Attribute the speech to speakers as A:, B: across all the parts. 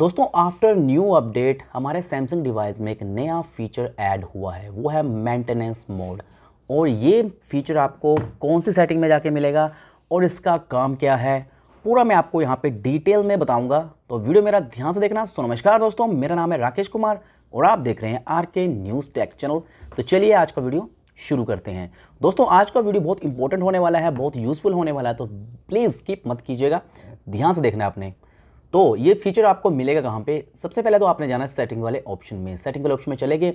A: दोस्तों after new update हमारे Samsung device में एक नया फीचर ऐड हुआ है वो है मेंटेनेंस मोड और ये फीचर आपको कौन सी सेटिंग में जाके मिलेगा और इसका काम क्या है पूरा मैं आपको यहाँ पे डिटेल में बताऊंगा तो वीडियो मेरा ध्यान से देखना सो नमस्कार दोस्तों मेरा नाम है राकेश कुमार और आप देख रहे हैं आर के न्यूज़ टेक चैनल तो चलिए आज का वीडियो शुरू करते हैं दोस्तों आज का वीडियो बहुत इंपॉर्टेंट होने वाला है बहुत यूज़फुल होने वाला है तो प्लीज़ स्किप मत कीजिएगा ध्यान से देखना आपने तो ये फीचर आपको मिलेगा कहाँ पे सबसे पहले तो आपने जाना है सेटिंग वाले ऑप्शन में सेटिंग वाले ऑप्शन में चले गए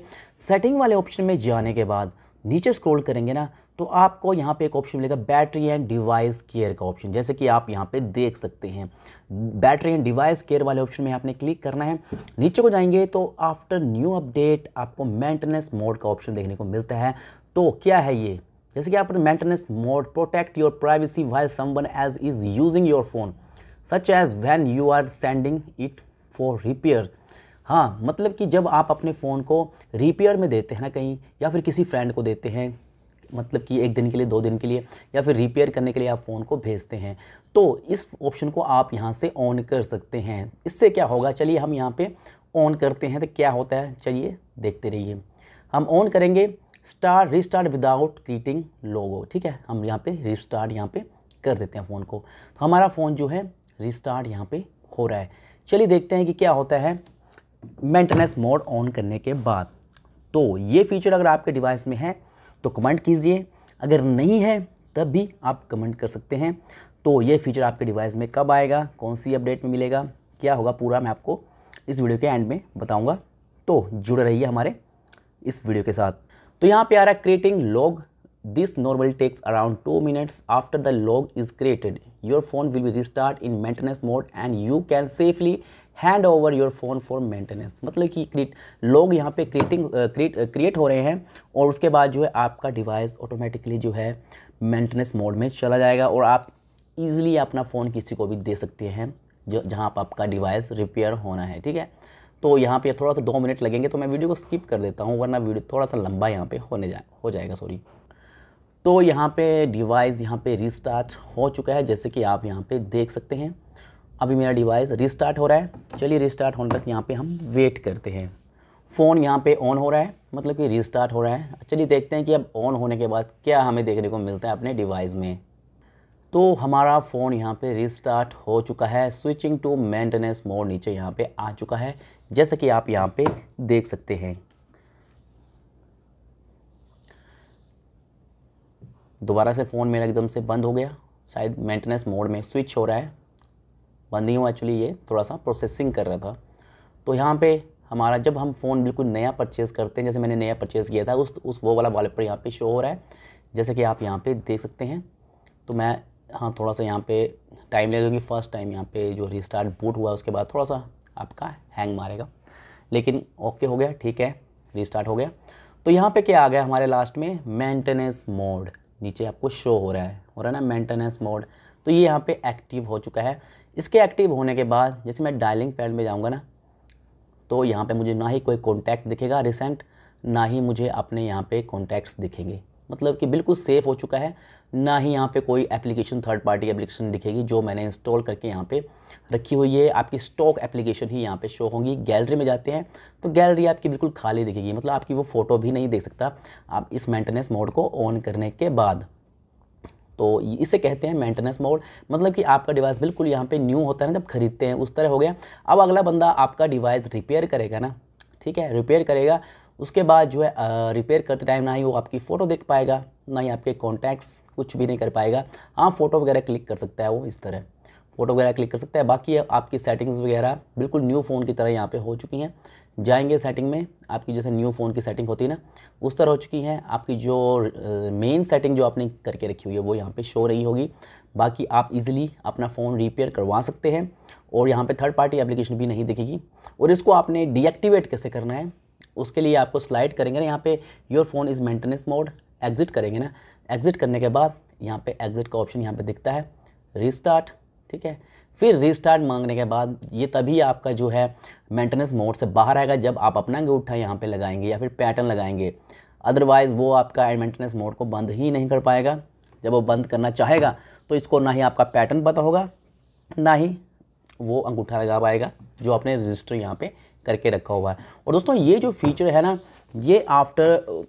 A: सेटिंग वाले ऑप्शन में जाने के बाद नीचे स्क्रॉल करेंगे ना तो आपको यहाँ पे एक ऑप्शन मिलेगा बैटरी एंड डिवाइस केयर का ऑप्शन जैसे कि आप यहाँ पे देख सकते हैं बैटरी एंड डिवाइस केयर वाले ऑप्शन में आपने क्लिक करना है नीचे को जाएंगे तो आफ्टर न्यू अपडेट आपको मेंटेनेंस मोड का ऑप्शन देखने को मिलता है तो क्या है ये जैसे कि आप maintenance mode protect your privacy while someone else is using your phone such as when you are sending it for repair हाँ मतलब कि जब आप अपने फ़ोन को रिपेयर में देते हैं ना कहीं या फिर किसी फ्रेंड को देते हैं मतलब कि एक दिन के लिए दो दिन के लिए या फिर रिपेयर करने के लिए आप फ़ोन को भेजते हैं तो इस ऑप्शन को आप यहाँ से ऑन कर सकते हैं इससे क्या होगा चलिए हम यहाँ पे ऑन करते हैं तो क्या होता है चलिए देखते रहिए हम ऑन करेंगे start restart without creating logs ठीक है हम यहाँ पे रिस्टार्ट यहाँ पे कर देते हैं फ़ोन को तो हमारा फ़ोन जो है रिस्टार्ट यहाँ पे हो रहा है चलिए देखते हैं कि क्या होता है मेंटेनेंस मोड ऑन करने के बाद तो ये फीचर अगर आपके डिवाइस में है तो कमेंट कीजिए अगर नहीं है तब भी आप कमेंट कर सकते हैं तो ये फीचर आपके डिवाइस में कब आएगा कौन सी अपडेट में मिलेगा क्या होगा पूरा मैं आपको इस वीडियो के एंड में बताऊँगा तो जुड़े रहिए हमारे इस वीडियो के साथ तो यहाँ पर आ रहा है creating log this normal takes around two minutes after the log is created your phone will be restart in maintenance mode and you can safely hand over your phone for maintenance मतलब कि create लोग यहाँ पे creating create हो रहे हैं और उसके बाद जो है आपका डिवाइस ऑटोमेटिकली जो है मेंटेनेंस मोड में चला जाएगा और आप ईजिली अपना फ़ोन किसी को भी दे सकते हैं जो जहाँ पर आपका डिवाइस रिपेयर होना है ठीक है तो यहाँ पे थोड़ा सा दो मिनट लगेंगे तो मैं वीडियो को स्किप कर देता हूँ वरना वीडियो थोड़ा सा लंबा यहाँ पे होने जाए हो जाएगा सॉरी तो यहाँ पे डिवाइस यहाँ पे रीस्टार्ट हो चुका है जैसे कि आप यहाँ पे देख सकते हैं अभी मेरा डिवाइस रीस्टार्ट हो रहा है चलिए रीस्टार्ट होने तक यहाँ पे हम वेट करते हैं फ़ोन यहाँ पे ऑन हो रहा है मतलब कि रीस्टार्ट हो रहा है चलिए देखते हैं कि अब ऑन होने के बाद क्या हमें देखने को मिलता है अपने डिवाइस में तो हमारा फ़ोन यहाँ पर रिस्टार्ट हो चुका है स्विचिंग टू मेंटेनेंस मोड नीचे यहाँ पर आ चुका है जैसे कि आप यहाँ पर देख सकते हैं दोबारा से फ़ोन मेरा एकदम से बंद हो गया शायद मेंटेनेंस मोड में स्विच हो रहा है बंद नहीं हुआ एक्चुअली ये थोड़ा सा प्रोसेसिंग कर रहा था तो यहाँ पे हमारा जब हम फ़ोन बिल्कुल नया परचेज़ करते हैं जैसे मैंने नया परचेज़ किया था उस उस वो वाला वॉलेट पर यहाँ पे शो हो रहा है जैसे कि आप यहाँ पे देख सकते हैं तो मैं हाँ थोड़ा सा यहाँ पे टाइम ले क्योंकि फ़र्स्ट टाइम यहाँ पे जो रिस्टार्ट बूट हुआ उसके बाद थोड़ा सा आपका हैंग मारेगा लेकिन ओके हो गया ठीक है रिस्टार्ट हो गया तो यहाँ पर क्या आ गया हमारे लास्ट में मेंटेनेंस मोड नीचे आपको शो हो रहा है हो रहा है ना मेंटेनेंस मोड तो ये यहाँ पे एक्टिव हो चुका है इसके एक्टिव होने के बाद जैसे मैं डायलिंग पैड में जाऊँगा ना तो यहाँ पे मुझे ना ही कोई कॉन्टैक्ट दिखेगा रिसेंट ना ही मुझे अपने यहाँ पे कॉन्टैक्ट्स दिखेंगे मतलब कि बिल्कुल सेफ़ हो चुका है ना ही यहाँ पे कोई एप्लीकेशन थर्ड पार्टी एप्लीकेशन दिखेगी जो मैंने इंस्टॉल करके यहाँ पे रखी हुई है आपकी स्टॉक एप्लीकेशन ही यहाँ पे शो होंगी गैलरी में जाते हैं तो गैलरी आपकी बिल्कुल खाली दिखेगी मतलब आपकी वो फ़ोटो भी नहीं देख सकता आप इस मेंटेनेंस मोड को ऑन करने के बाद तो इसे कहते हैं मेंटेनेंस मोड मतलब कि आपका डिवाइस बिल्कुल यहाँ पे न्यू होता है ना जब खरीदते हैं उस तरह हो गया अब अगला बंदा आपका डिवाइस रिपेयर करेगा ना ठीक है रिपेयर करेगा उसके बाद जो है रिपेयर करते टाइम ना ही वो आपकी फ़ोटो देख पाएगा ना ही आपके कॉन्टैक्ट्स कुछ भी नहीं कर पाएगा हाँ फ़ोटो वगैरह क्लिक कर सकता है वो इस तरह फ़ोटो वगैरह क्लिक कर सकता है बाकी आपकी सेटिंग्स वगैरह बिल्कुल न्यू फ़ोन की तरह यहाँ पे हो चुकी हैं जाएंगे सेटिंग में आपकी जैसे न्यू फ़ोन की सेटिंग होती है ना उस तरह हो चुकी है आपकी जो मेन सेटिंग जो आपने करके रखी हुई है वो यहाँ पे शो रही होगी बाकी आप इजीली अपना फ़ोन रिपेयर करवा सकते हैं और यहाँ पे थर्ड पार्टी एप्लीकेशन भी नहीं दिखेगी और इसको आपने डीएक्टिवेट कैसे करना है उसके लिए आपको स्लाइड करेंगे ना यहाँ पे your phone is maintenance mode exit करेंगे ना एग्जिट करने के बाद यहाँ पे एग्जिट का ऑप्शन यहाँ पे दिखता है रीस्टार्ट ठीक है फिर रीस्टार्ट मांगने के बाद ये तभी आपका जो है मेंटेनेंस मोड से बाहर आएगा जब आप अपना अंगूठा यहाँ पे लगाएंगे या फिर पैटर्न लगाएंगे अदरवाइज़ वो आपका मेंटेनेंस मोड को बंद ही नहीं कर पाएगा जब वो बंद करना चाहेगा तो इसको ना ही आपका पैटर्न पता होगा ना ही वो अंगूठा लगा पाएगा जो आपने रजिस्टर यहाँ पे करके रखा हुआ है और दोस्तों ये जो फीचर है ना ये आफ्टर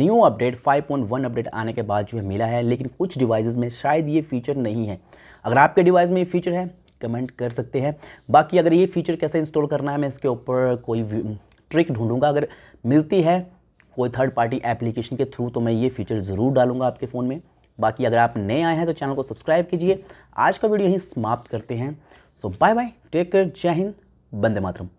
A: न्यू अपडेट 5.1 अपडेट आने के बाद जो है मिला है लेकिन कुछ डिवाइसेस में शायद ये फीचर नहीं है अगर आपके डिवाइस में ये फीचर है कमेंट कर सकते हैं बाकी अगर ये फीचर कैसे इंस्टॉल करना है मैं इसके ऊपर कोई ट्रिक uh, ढूंढूंगा अगर मिलती है कोई थर्ड पार्टी एप्लीकेशन के थ्रू तो मैं ये फीचर ज़रूर डालूंगा आपके फ़ोन में बाकी अगर आप नए आए हैं तो चैनल को सब्सक्राइब कीजिए आज का वीडियो यहीं समाप्त करते हैं so bye bye take care जय हिंद बंदे मातरम